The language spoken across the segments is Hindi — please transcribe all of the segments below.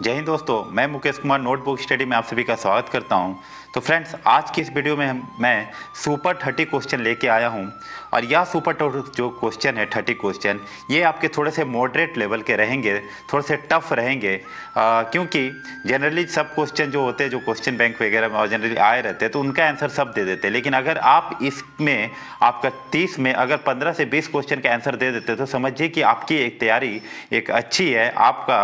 जय हिंद दोस्तों मैं मुकेश कुमार नोटबुक स्टडी में आप सभी का स्वागत करता हूं। तो फ्रेंड्स आज की इस वीडियो में मैं सुपर थर्टी क्वेश्चन लेके आया हूं और यह सुपर जो क्वेश्चन है थर्टी क्वेश्चन ये आपके थोड़े से मॉडरेट लेवल के रहेंगे थोड़े से टफ रहेंगे आ, क्योंकि जनरली सब क्वेश्चन जो होते हैं जो क्वेश्चन बैंक वगैरह में जनरली आए रहते हैं तो उनका आंसर सब दे देते हैं लेकिन अगर आप इसमें आपका तीस में अगर पंद्रह से बीस क्वेश्चन का आंसर दे देते तो समझिए कि आपकी एक तैयारी एक अच्छी है आपका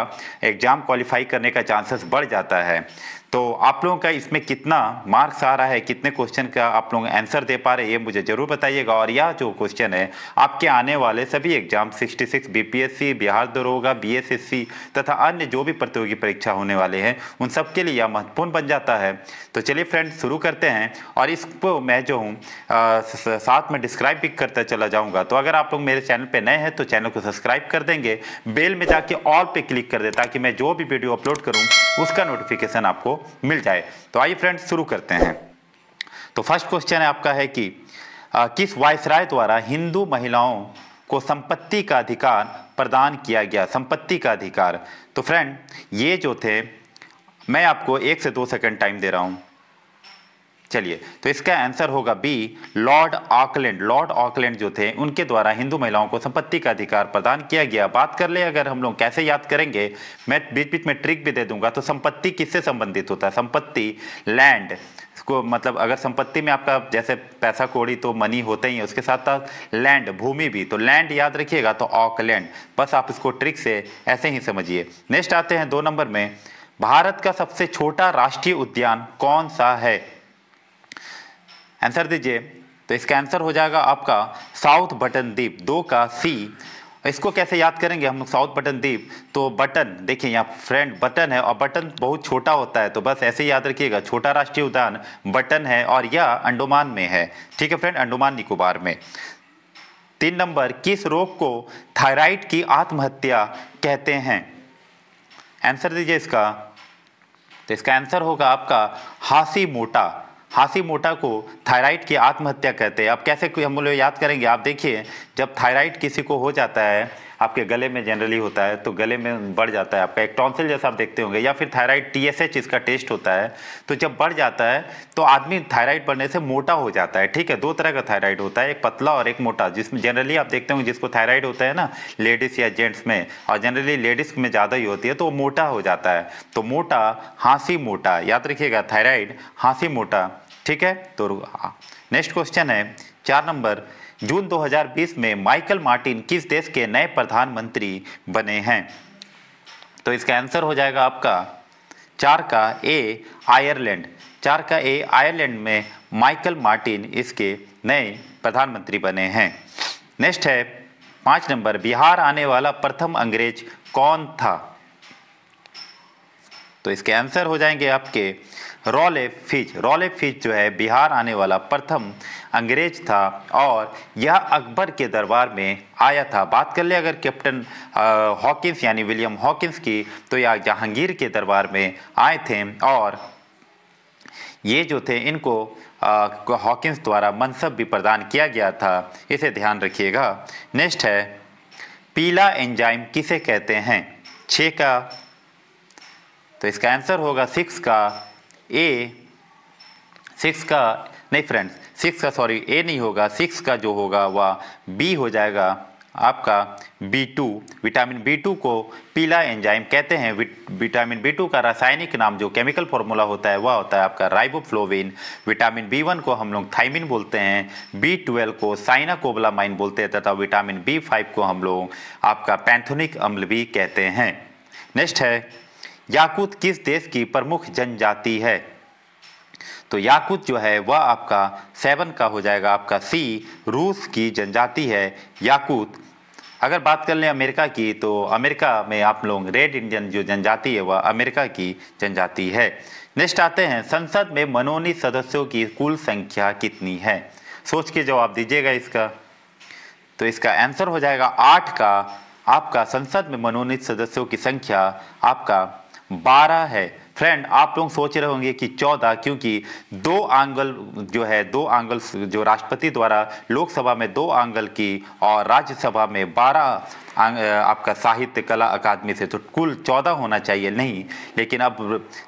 एग्जाम क्वालिफाई करने का चांसेस बढ़ जाता है तो आप लोगों का इसमें कितना मार्क्स आ रहा है कितने क्वेश्चन का आप लोग आंसर दे पा रहे हैं ये मुझे ज़रूर बताइएगा और यह जो क्वेश्चन है आपके आने वाले सभी एग्जाम 66 बीपीएससी बिहार दरोगा बीएसएससी तथा अन्य जो भी प्रतियोगी परीक्षा होने वाले हैं उन सब के लिए यह महत्वपूर्ण बन जाता है तो चलिए फ्रेंड शुरू करते हैं और इसको मैं जो हूँ साथ में डिस्क्राइब भी करता चला जाऊँगा तो अगर आप लोग मेरे चैनल पर नए हैं तो चैनल को सब्सक्राइब कर देंगे बेल में जाके ऑल पर क्लिक कर दे ताकि मैं जो भी वीडियो अपलोड करूँ उसका नोटिफिकेशन आपको मिल जाए तो आइए फ्रेंड्स शुरू करते हैं तो फर्स्ट क्वेश्चन है आपका है कि आ, किस वायसराय द्वारा हिंदू महिलाओं को संपत्ति का अधिकार प्रदान किया गया संपत्ति का अधिकार तो फ्रेंड ये जो थे मैं आपको एक से दो सेकंड टाइम दे रहा हूँ चलिए तो इसका आंसर होगा B Lord Auckland Lord Auckland जो थे उनके द्वारा हिंदू महिलाओं को संपत्ति का अधिकार प्रदान किया गया बात कर ले अगर हम लोग कैसे याद करेंगे मैं बीच बीच में ट्रिक भी दे दूंगा तो संपत्ति किससे संबंधित होता है संपत्ति लैंड को मतलब अगर संपत्ति में आपका जैसे पैसा कोड़ी तो मनी होते ही है उसके साथ साथ लैंड भूमि भी तो लैंड याद रखिएगा तो ऑकलैंड बस आप इसको ट्रिक से ऐसे ही समझिए नेक्स्ट आते हैं दो नंबर में भारत का सबसे छोटा राष्ट्रीय उद्यान कौन सा है आंसर दीजिए तो इसका आंसर हो जाएगा आपका साउथ बटन द्वीप दो का सी इसको कैसे याद करेंगे हम साउथ बटन द्वीप तो बटन देखिए यहाँ फ्रेंड बटन है और बटन बहुत छोटा होता है तो बस ऐसे ही याद रखिएगा छोटा राष्ट्रीय उद्यान बटन है और यह अंडोमान में है ठीक है फ्रेंड अंडोमान निकोबार में तीन नंबर किस रोग को थायराइड की आत्महत्या कहते हैं आंसर दीजिए इसका तो इसका आंसर होगा आपका हासी मोटा हासी मोटा को थायराइड की आत्महत्या कहते हैं अब कैसे हम लोग याद करेंगे आप देखिए जब थायराइड किसी को हो जाता है आपके गले में जनरली होता है तो गले में बढ़ जाता है आपका एक टॉन्सिल जैसा आप देखते होंगे या फिर थायराइड एच इसका टेस्ट होता है तो जब बढ़ जाता है तो आदमी थायराइड बढ़ने से मोटा हो जाता है ठीक है दो तरह का थायराइड होता है एक पतला और एक मोटा जिसमें जनरली आप देखते होंगे जिसको थायराइड होता है ना लेडीज़ या जेंट्स में और जनरली लेडीज़ में ज़्यादा ही होती है तो वो मोटा हो जाता है तो मोटा हाँसी मोटा याद रखिएगा थायराइड हाँसी मोटा ठीक है तो नेक्स्ट क्वेश्चन हाँ। है चार नंबर जून 2020 में माइकल मार्टिन किस देश के नए प्रधानमंत्री बने हैं तो इसका आंसर हो जाएगा आपका चार का ए आयरलैंड चार का ए आयरलैंड में माइकल मार्टिन इसके नए प्रधानमंत्री बने हैं नेक्स्ट है पांच नंबर बिहार आने वाला प्रथम अंग्रेज कौन था तो इसके आंसर हो जाएंगे आपके रॉले फिज रॉले फिज जो है बिहार आने वाला प्रथम अंग्रेज था और यह अकबर के दरबार में आया था बात कर ले अगर कैप्टन हॉकिंस यानी विलियम हॉकिंस की तो यह जहांगीर के दरबार में आए थे और ये जो थे इनको हॉकिंस द्वारा मनसब भी प्रदान किया गया था इसे ध्यान रखिएगा नेक्स्ट है पीला एंजाइम किसे कहते हैं छः का तो इसका आंसर होगा सिक्स का ए सिक्स का नहीं फ्रेंड्स सिक्स का सॉरी ए नहीं होगा सिक्स का जो होगा वह बी हो जाएगा आपका B two vitamin B two को पीला एंजाइम कहते हैं विटामिन बी टू का रासायनिक नाम जो केमिकल फॉर्मूला होता है वह होता है आपका राइबोफ्लोविन विटामिन बी वन को हम लोग थाइमिन बोलते हैं बी ट्वेल्व को साइनाकोबलामाइन बोलते हैं तथा विटामिन बी फाइव को हम लोग आपका पैंथोनिक अम्ल भी कहते हैं नेक्स्ट है याकूत किस देश की प्रमुख जनजाति है तो याकूत जो है वह आपका सेवन का हो जाएगा आपका सी रूस की जनजाति है याकूत अगर बात कर लें अमेरिका की तो अमेरिका में आप लोग रेड इंडियन जो जनजाति है वह अमेरिका की जनजाति है नेक्स्ट आते हैं संसद में मनोनीत सदस्यों की कुल संख्या कितनी है सोच के जवाब दीजिएगा इसका तो इसका आंसर हो जाएगा आठ का आपका संसद में मनोनीत सदस्यों की संख्या आपका बारह है फ्रेंड आप लोग सोच रहे होंगे कि चौदह क्योंकि दो आंगल जो है दो आंगल जो राष्ट्रपति द्वारा लोकसभा में दो आंगल की और राज्यसभा में बारह आपका साहित्य कला अकादमी से तो कुल चौदह होना चाहिए नहीं लेकिन अब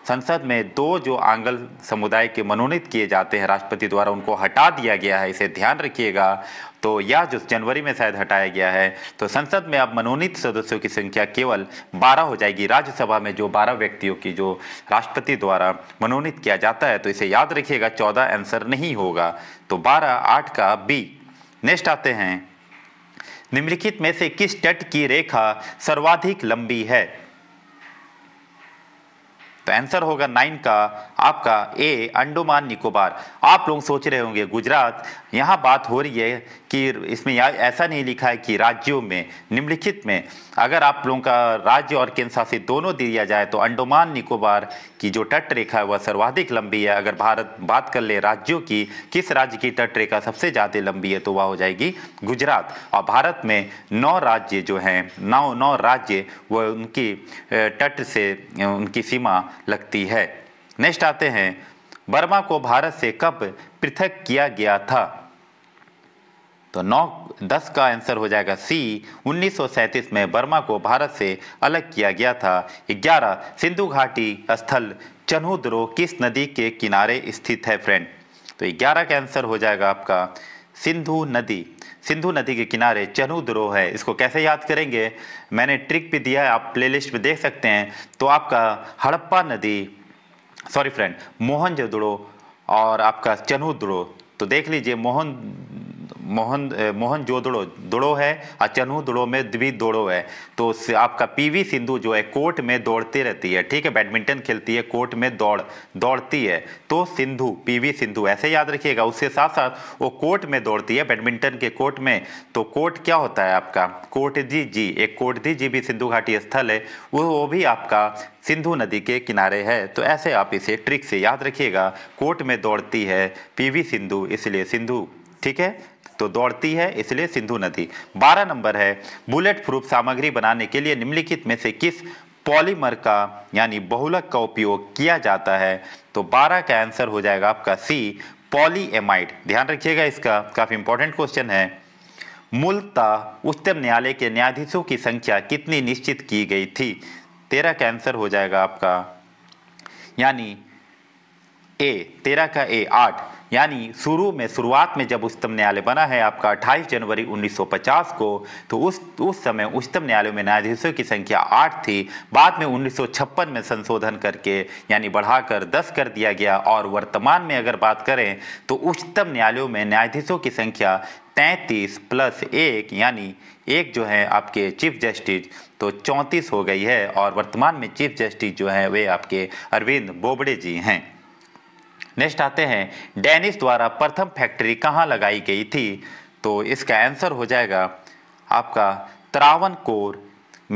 संसद में दो जो आंगल समुदाय के मनोनीत किए जाते हैं राष्ट्रपति द्वारा उनको हटा दिया गया है इसे ध्यान रखिएगा तो यह जो जनवरी में शायद हटाया गया है तो संसद में अब मनोनीत सदस्यों की संख्या केवल 12 हो जाएगी राज्यसभा में जो 12 व्यक्तियों की जो राष्ट्रपति द्वारा मनोनीत किया जाता है तो इसे याद रखिएगा 14 आंसर नहीं होगा तो 12 8 का बी नेक्स्ट आते हैं निम्नलिखित में से किस तट की रेखा सर्वाधिक लंबी है तो आंसर होगा नाइन का आपका ए अंडोमान निकोबार आप लोग सोच रहे होंगे गुजरात यहाँ बात हो रही है कि इसमें ऐसा नहीं लिखा है कि राज्यों में निम्नलिखित में अगर आप लोगों का राज्य और केंद्र शासित दोनों दिया जाए तो अंडोमान निकोबार की जो तट रेखा है वह सर्वाधिक लंबी है अगर भारत बात कर ले राज्यों की किस राज्य की तट रेखा सबसे ज़्यादा लंबी है तो वह हो जाएगी गुजरात और भारत में नौ राज्य जो हैं नौ नौ राज्य वह उनकी तट से उनकी सीमा लगती है नेक्स्ट आते हैं बर्मा को भारत से कब पृथक किया गया था तो नौ दस का आंसर हो जाएगा सी उन्नीस में बर्मा को भारत से अलग किया गया था ग्यारह सिंधु घाटी स्थल चन्हुद्रो किस नदी के किनारे स्थित है फ्रेंड तो ग्यारह का आंसर हो जाएगा आपका सिंधु नदी सिंधु नदी के किनारे चनुद्रो है इसको कैसे याद करेंगे मैंने ट्रिक भी दिया है आप प्लेलिस्ट में देख सकते हैं तो आपका हड़प्पा नदी सॉरी फ्रेंड मोहन दुड़ो और आपका चनू दुड़ो तो देख लीजिए मोहन मोहन मोहन जोदड़ो दुड़ो है और दुड़ो में द्वी दौड़ो है तो आपका पीवी सिंधु जो है कोर्ट में दौड़ती रहती है ठीक है बैडमिंटन खेलती है कोर्ट में दौड़ दौड़ती है तो सिंधु पीवी सिंधु ऐसे याद रखिएगा उसके साथ साथ वो कोर्ट में दौड़ती है बैडमिंटन के कोर्ट में तो कोर्ट क्या होता है आपका कोर्ट जी एक कोटदी जी भी सिंधु घाटी स्थल है वो वो भी आपका सिंधु नदी के किनारे है तो ऐसे आप इसे ट्रिक से याद रखिएगा कोर्ट में दौड़ती है पीवी सिंधु इसलिए सिंधु ठीक है तो दौड़ती है इसलिए सिंधु नदी बारह नंबर है बुलेट प्रूफ सामग्री बनाने के लिए निम्नलिखित में से किस पॉलीमर का यानी बहुलक का उपयोग किया जाता है तो 12 का आंसर हो जाएगा आपका सी पॉलीएमाइड ध्यान रखिएगा इसका काफ़ी इंपॉर्टेंट क्वेश्चन है मूलता उच्चतम न्यायालय के न्यायाधीशों की संख्या कितनी निश्चित की गई थी तेरह का आंसर हो जाएगा आपका यानी ए तेरह का ए आठ यानी शुरू में शुरुआत में जब उच्चतम न्यायालय बना है आपका 28 जनवरी 1950 को तो उस उस समय उच्चतम न्यायालय में न्यायाधीशों की संख्या आठ थी बाद में उन्नीस में संशोधन करके यानी बढ़ाकर दस कर दिया गया और वर्तमान में अगर बात करें तो उच्चतम न्यायालयों में न्यायाधीशों की संख्या तैंतीस प्लस एक यानी एक जो है आपके चीफ जस्टिस तो चौंतीस हो गई है और वर्तमान में चीफ जस्टिस जो हैं वे आपके अरविंद बोबड़े जी हैं नेक्स्ट आते हैं डेनिस द्वारा प्रथम फैक्ट्री कहाँ लगाई गई थी तो इसका आंसर हो जाएगा आपका त्रावन कोर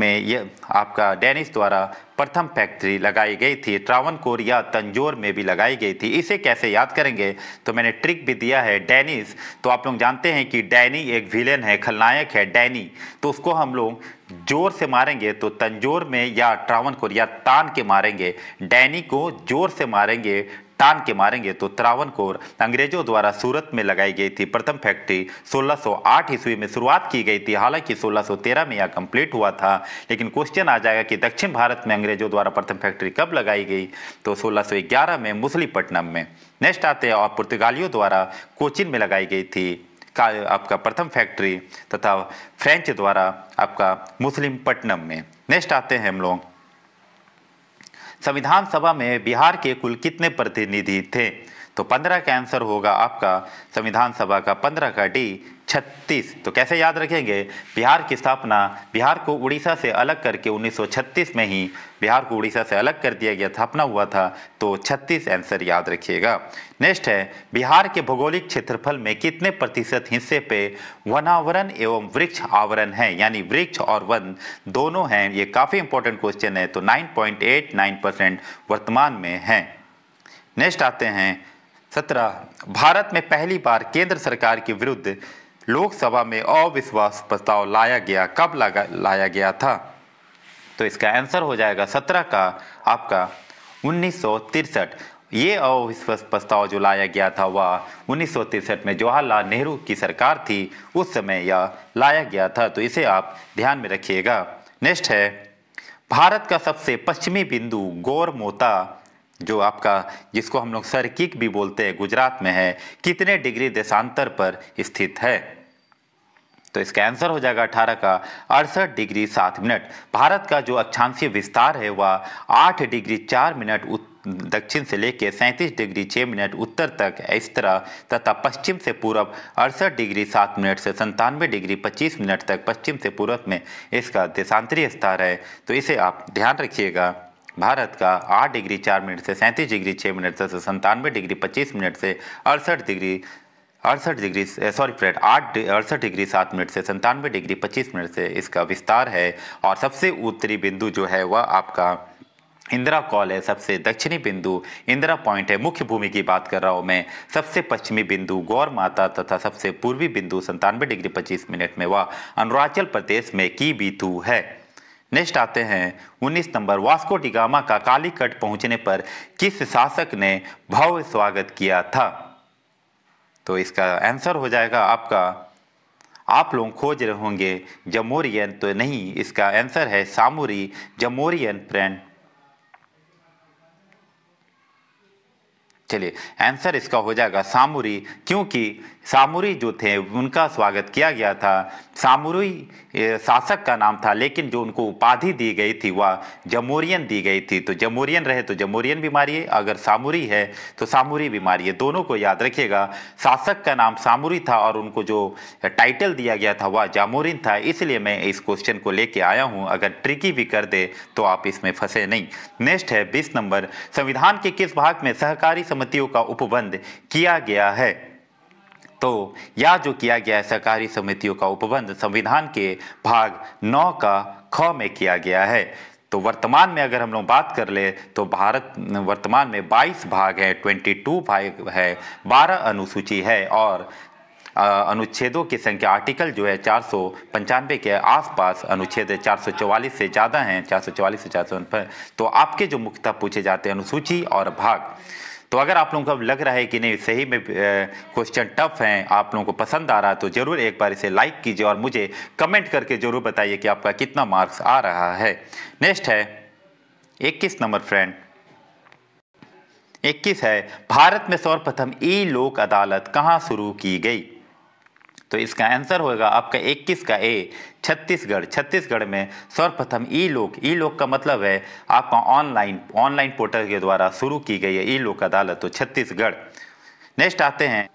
में यह आपका डेनिस द्वारा प्रथम फैक्ट्री लगाई गई थी कोर या तंजोर में भी लगाई गई थी इसे कैसे याद करेंगे तो मैंने ट्रिक भी दिया है डैनिस तो आप लोग जानते हैं कि डैनी एक विलेन है खलनायक है डैनी तो उसको हम लोग जोर से मारेंगे तो तंजोर में या ट्रावन कोर या तान के मारेंगे डैनी को जोर से मारेंगे तान के मारेंगे तो त्रावन कोर अंग्रेजों द्वारा सूरत में लगाई गई थी प्रथम फैक्ट्री 1608 ईस्वी में शुरुआत की गई थी हालांकि 1613 में यह कंप्लीट हुआ था लेकिन क्वेश्चन आ जाएगा कि दक्षिण भारत में अंग्रेजों द्वारा प्रथम फैक्ट्री कब लगाई गई तो सोलह में मुसलीपट्टनम में नेक्स्ट आते हैं और पुर्तगालियों द्वारा कोचिन में लगाई गई थी का आपका प्रथम फैक्ट्री तथा फ्रेंच द्वारा आपका मुस्लिम पटनम में नेक्स्ट आते हैं हम लोग संविधान सभा में बिहार के कुल कितने प्रतिनिधि थे तो पंद्रह का आंसर होगा आपका संविधान सभा का पंद्रह का डी छत्तीस तो कैसे याद रखेंगे बिहार की स्थापना बिहार को उड़ीसा से अलग करके 1936 में ही बिहार को उड़ीसा से अलग कर दिया गया स्थापना हुआ था तो 36 आंसर याद रखिएगा नेक्स्ट है बिहार के भौगोलिक क्षेत्रफल में कितने प्रतिशत हिस्से पे वनावरण एवं वृक्ष आवरण है यानी वृक्ष और वन दोनों हैं ये काफ़ी इंपॉर्टेंट क्वेश्चन है तो नाइन परसेंट वर्तमान में है नेक्स्ट आते हैं सत्रह भारत में पहली बार केंद्र सरकार के विरुद्ध लोकसभा में अविश्वास प्रस्ताव लाया गया कब लगा लाया गया था तो इसका आंसर हो जाएगा सत्रह का आपका उन्नीस ये अविश्वास प्रस्ताव जो लाया गया था वह उन्नीस में जवाहरलाल नेहरू की सरकार थी उस समय यह लाया गया था तो इसे आप ध्यान में रखिएगा नेक्स्ट है भारत का सबसे पश्चिमी बिंदु गौरमोता जो आपका जिसको हम लोग सरकिक भी बोलते हैं गुजरात में है कितने डिग्री देशांतर पर स्थित है तो इसका आंसर हो जाएगा अठारह का अड़सठ डिग्री सात मिनट भारत का जो अक्षांशीय विस्तार है वह आठ डिग्री चार मिनट दक्षिण से लेकर सैंतीस डिग्री छः मिनट उत्तर तक इस तरह तथा पश्चिम से पूर्व अड़सठ डिग्री सात मिनट से संतानवे डिग्री पच्चीस मिनट तक पश्चिम से पूर्व में इसका देशांतरीय स्तर है तो इसे आप ध्यान रखिएगा भारत का 8 डिग्री 4 मिनट से सैंतीस डिग्री 6 मिनट से संतानवे डिग्री 25 मिनट से अड़सठ डिग्री अड़सठ डिग्री सॉरी फ्रेड आठ अड़सठ डिग्री सात मिनट से संतानवे डिग्री पच्चीस मिनट से इसका विस्तार है और सबसे उत्तरी बिंदु जो है वह आपका इंदिरा कॉल है सबसे दक्षिणी बिंदु इंदिरा पॉइंट है मुख्य भूमि की बात कर रहा हूँ मैं सबसे पश्चिमी बिंदु गौर माता तथा सबसे पूर्वी बिंदु संतानवे डिग्री पच्चीस मिनट में वह अरुणाचल प्रदेश में की बीतू है नेक्स्ट आते हैं 19 नंबर वास्को डिगामा का कालीकट पहुंचने पर किस शासक ने भव्य स्वागत किया था तो इसका आंसर हो जाएगा आपका आप लोग खोज रहे होंगे जमोरियन तो नहीं इसका आंसर है सामूरी जमोरियन फ्रेंड चलिए आंसर इसका हो जाएगा सामूरी क्योंकि सामुरी जो थे उनका स्वागत किया गया था सामुरी शासक का नाम था लेकिन जो उनको उपाधि दी गई थी वह जमोरियन दी गई थी तो जमोरियन रहे तो जमोरियन भी मारिए अगर सामुरी है तो सामुरी भी मारिए दोनों को याद रखिएगा शासक का नाम सामुरी था और उनको जो टाइटल दिया गया था वह जामोरिन था इसलिए मैं इस क्वेश्चन को लेके आया हूँ अगर ट्रिकी भी कर दे तो आप इसमें फंसे नहीं नेक्स्ट है बीस नंबर संविधान के किस भाग में सहकारी समितियों का उपबंध किया गया है तो यह जो किया गया है सहकारी समितियों का उपबंध संविधान के भाग नौ का ख में किया गया है तो वर्तमान में अगर हम लोग बात कर ले तो भारत वर्तमान में 22 भाग है 22 भाग है 12 अनुसूची है और अनुच्छेदों की संख्या आर्टिकल जो है चार सौ पंचानवे के आसपास अनुच्छेद 444 से ज़्यादा हैं 444 से चार तो आपके जो मुख्यतः पूछे जाते हैं अनुसूची और भाग तो अगर आप लोगों को लग रहा है कि नहीं सही में क्वेश्चन टफ हैं आप लोगों को पसंद आ रहा है तो ज़रूर एक बार इसे लाइक कीजिए और मुझे कमेंट करके ज़रूर बताइए कि आपका कितना मार्क्स आ रहा है नेक्स्ट है इक्कीस नंबर फ्रेंड इक्कीस है भारत में सर्वप्रथम ई लोक अदालत कहाँ शुरू की गई तो इसका आंसर होगा आपका 21 का ए छत्तीसगढ़ छत्तीसगढ़ में सर्वप्रथम ई लोक ई लोक का मतलब है आपका ऑनलाइन ऑनलाइन पोर्टल के द्वारा शुरू की गई है ई लोक अदालत तो छत्तीसगढ़ नेक्स्ट आते हैं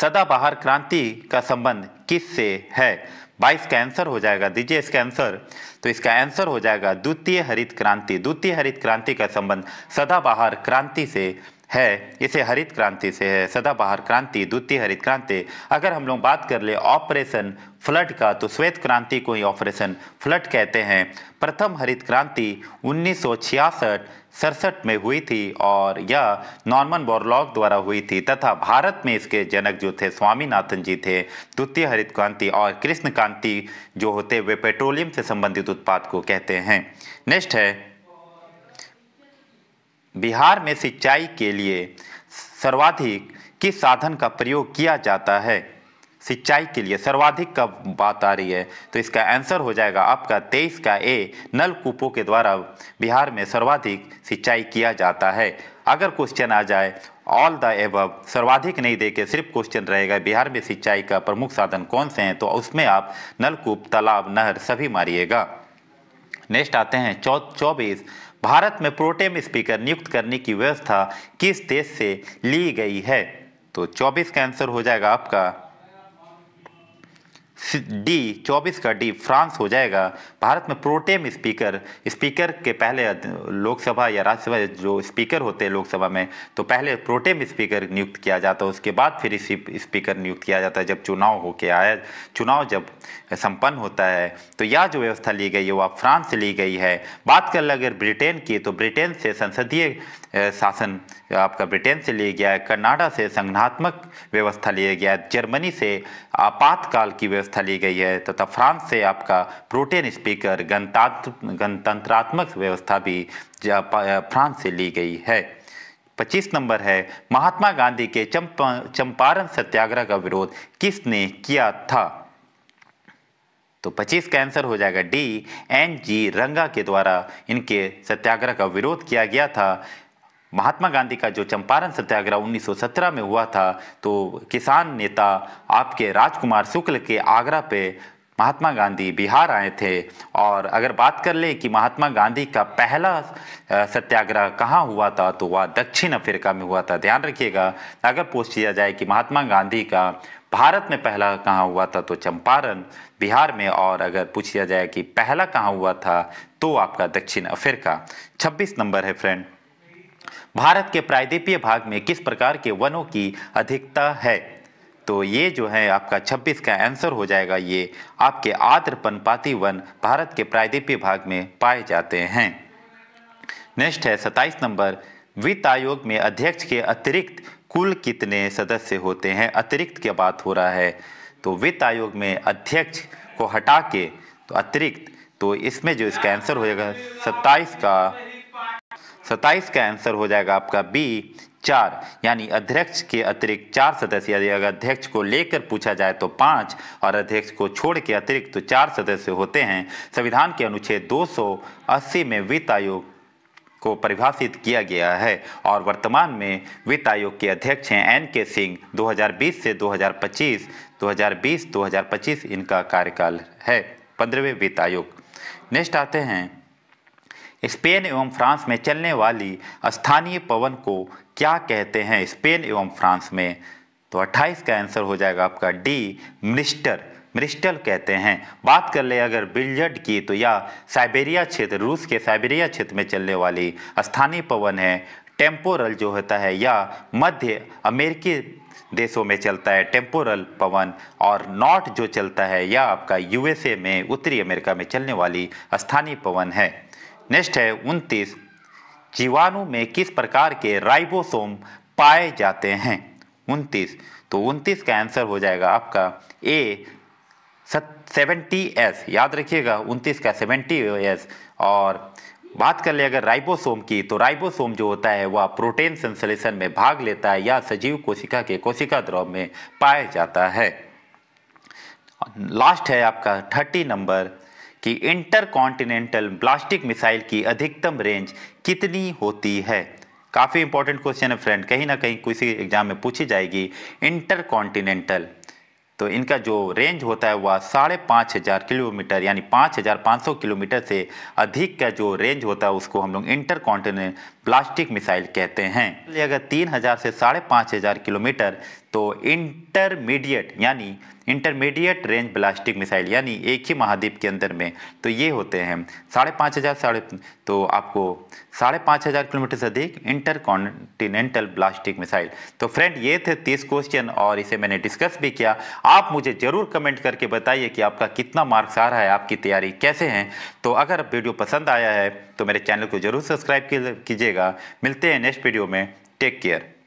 सदाबहार क्रांति का संबंध किस से है बाईस का आंसर हो जाएगा दीजिए इसका आंसर तो इसका आंसर हो जाएगा द्वितीय हरित क्रांति द्वितीय हरित क्रांति का संबंध सदाबहार क्रांति से है इसे हरित क्रांति से है सदाबहार क्रांति द्वितीय हरित क्रांति अगर हम लोग बात कर ले ऑपरेशन फ्लड का तो श्वेत क्रांति को ही ऑपरेशन फ्लड कहते हैं प्रथम हरित क्रांति उन्नीस सड़सठ में हुई थी और यह नॉर्मन बोरलॉग द्वारा हुई थी तथा भारत में इसके जनक जो थे स्वामीनाथन जी थे द्वितीय हरित क्रांति और कृष्ण क्रांति जो होते वे पेट्रोलियम से संबंधित उत्पाद को कहते हैं नेक्स्ट है बिहार में सिंचाई के लिए सर्वाधिक किस साधन का प्रयोग किया जाता है सिंचाई के लिए सर्वाधिक कब बात आ रही है तो इसका आंसर हो जाएगा आपका तेईस का ए नलकूपों के द्वारा बिहार में सर्वाधिक सिंचाई किया जाता है अगर क्वेश्चन आ जाए ऑल द एब सर्वाधिक नहीं देके सिर्फ क्वेश्चन रहेगा बिहार में सिंचाई का प्रमुख साधन कौन से हैं तो उसमें आप नलकूप तालाब नहर सभी मारिएगा नेक्स्ट आते हैं चौ चौबीस भारत में प्रोटेम स्पीकर नियुक्त करने की व्यवस्था किस देश से ली गई है तो 24 का आंसर हो जाएगा आपका डी 24 का डी फ्रांस हो जाएगा भारत में प्रोटेम स्पीकर स्पीकर के पहले लोकसभा या राज्यसभा जो स्पीकर होते हैं लोकसभा में तो पहले प्रोटेम स्पीकर नियुक्त किया जाता है उसके बाद फिर इसी स्पीकर नियुक्त किया जाता है जब चुनाव होके आया चुनाव जब संपन्न होता है तो यह जो व्यवस्था ली गई है वह फ्रांस से ली गई है बात कर अगर ब्रिटेन की तो ब्रिटेन से संसदीय शासन आपका ब्रिटेन से लिया गया है कर्नाटा से संगठनात्मक व्यवस्था लिया गया है जर्मनी से आपातकाल की व्यवस्था ली गई है तथा फ्रांस से आपका प्रोटेन स्पीकर गणतंत्रात्मक व्यवस्था भी फ्रांस से ली गई है पच्चीस नंबर है महात्मा गांधी के चंपा चंपारण सत्याग्रह का विरोध किसने किया था तो पच्चीस का आंसर हो जाएगा डी एन जी रंगा के द्वारा इनके सत्याग्रह का विरोध किया गया था महात्मा गांधी का जो चंपारण सत्याग्रह 1917 में हुआ था तो किसान नेता आपके राजकुमार शुक्ल के आगरा पे महात्मा गांधी बिहार आए थे और अगर बात कर ले कि महात्मा गांधी का पहला सत्याग्रह कहाँ हुआ था तो वह दक्षिण अफ्रीका में हुआ था ध्यान रखिएगा अगर पूछ लिया जाए कि महात्मा गांधी का भारत में पहला कहाँ हुआ था तो चंपारण बिहार में और अगर पूछ लिया जाए कि पहला कहाँ हुआ था तो आपका दक्षिण अफ्रीका 26 नंबर है फ्रेंड भारत के प्रायद्वीपीय भाग में किस प्रकार के वनों की अधिकता है तो ये जो है आपका 26 का आंसर हो जाएगा ये आपके आद्र पनपाती वन भारत के प्रायद्वीपीय भाग में पाए जाते हैं नेक्स्ट है 27 नंबर वित्त आयोग में अध्यक्ष के अतिरिक्त कुल कितने सदस्य होते हैं अतिरिक्त की बात हो रहा है तो वित्त आयोग में अध्यक्ष को हटा के तो अतिरिक्त तो इसमें जो इसका आंसर हो जाएगा सत्ताईस का सत्ताईस का आंसर हो जाएगा आपका बी चार यानी अध्यक्ष के अतिरिक्त चार सदस्य यदि अगर अध्यक्ष को लेकर पूछा जाए तो पाँच और अध्यक्ष को छोड़ के अतिरिक्त तो चार सदस्य होते हैं संविधान के अनुच्छेद दो में वित्त आयोग को परिभाषित किया गया है और वर्तमान में वित्त आयोग के अध्यक्ष हैं एन के सिंह 2020 से 2025 2020 2025 इनका कार्यकाल है पंद्रहवें वित्त आयोग नेक्स्ट आते हैं स्पेन एवं फ्रांस में चलने वाली स्थानीय पवन को क्या कहते हैं स्पेन एवं फ्रांस में तो 28 का आंसर हो जाएगा आपका डी मिनिस्टर मिनिस्टल कहते हैं बात कर ले अगर बिल्जर्ड की तो या साइबेरिया क्षेत्र रूस के साइबेरिया क्षेत्र में चलने वाली स्थानीय पवन है टेम्पोरल जो होता है या मध्य अमेरिकी देशों में चलता है टेम्पोरल पवन और नॉर्थ जो चलता है या आपका यूएसए में उत्तरी अमेरिका में चलने वाली स्थानीय पवन है नेक्स्ट है उनतीस जीवाणु में किस प्रकार के राइबोसोम पाए जाते हैं उनतीस तो उनतीस का आंसर हो जाएगा आपका ए सेवेंटी एस याद रखिएगा उनतीस का सेवेंटी एस और बात कर ले अगर राइबोसोम की तो राइबोसोम जो होता है वह प्रोटीन संश्लेषण में भाग लेता है या सजीव कोशिका के कोशिका द्रव में पाया जाता है लास्ट है आपका थर्टी नंबर कि इंटरकॉन्टिनेंटल ब्लास्टिक मिसाइल की अधिकतम रेंज कितनी होती है काफ़ी इंपॉर्टेंट क्वेश्चन है फ्रेंड कहीं ना कहीं किसी एग्जाम में पूछी जाएगी इंटरकॉन्टिनेंटल तो इनका जो रेंज होता है वह साढ़े पाँच हज़ार किलोमीटर यानी पाँच हज़ार पाँच सौ किलोमीटर से अधिक का जो रेंज होता है उसको हम लोग इंटर कॉन्टिनें ब्लास्टिक मिसाइल कहते हैं अगर तीन हज़ार से साढ़े पाँच हज़ार किलोमीटर तो इंटरमीडिएट यानी इंटरमीडिएट रेंज ब्लास्टिक मिसाइल यानी एक ही महाद्वीप के अंदर में तो ये होते हैं साढ़े पाँच हज़ार साढ़े तो आपको साढ़े पाँच हज़ार किलोमीटर से अधिक इंटर कॉन्टिनेंटल ब्लास्टिक मिसाइल तो फ्रेंड ये थे तीस क्वेश्चन और इसे मैंने डिस्कस भी किया आप मुझे ज़रूर कमेंट करके बताइए कि आपका कितना मार्क्स आ रहा है आपकी तैयारी कैसे हैं तो अगर वीडियो पसंद आया है तो मेरे चैनल को ज़रूर सब्सक्राइब कीजिएगा मिलते हैं नेक्स्ट वीडियो में टेक केयर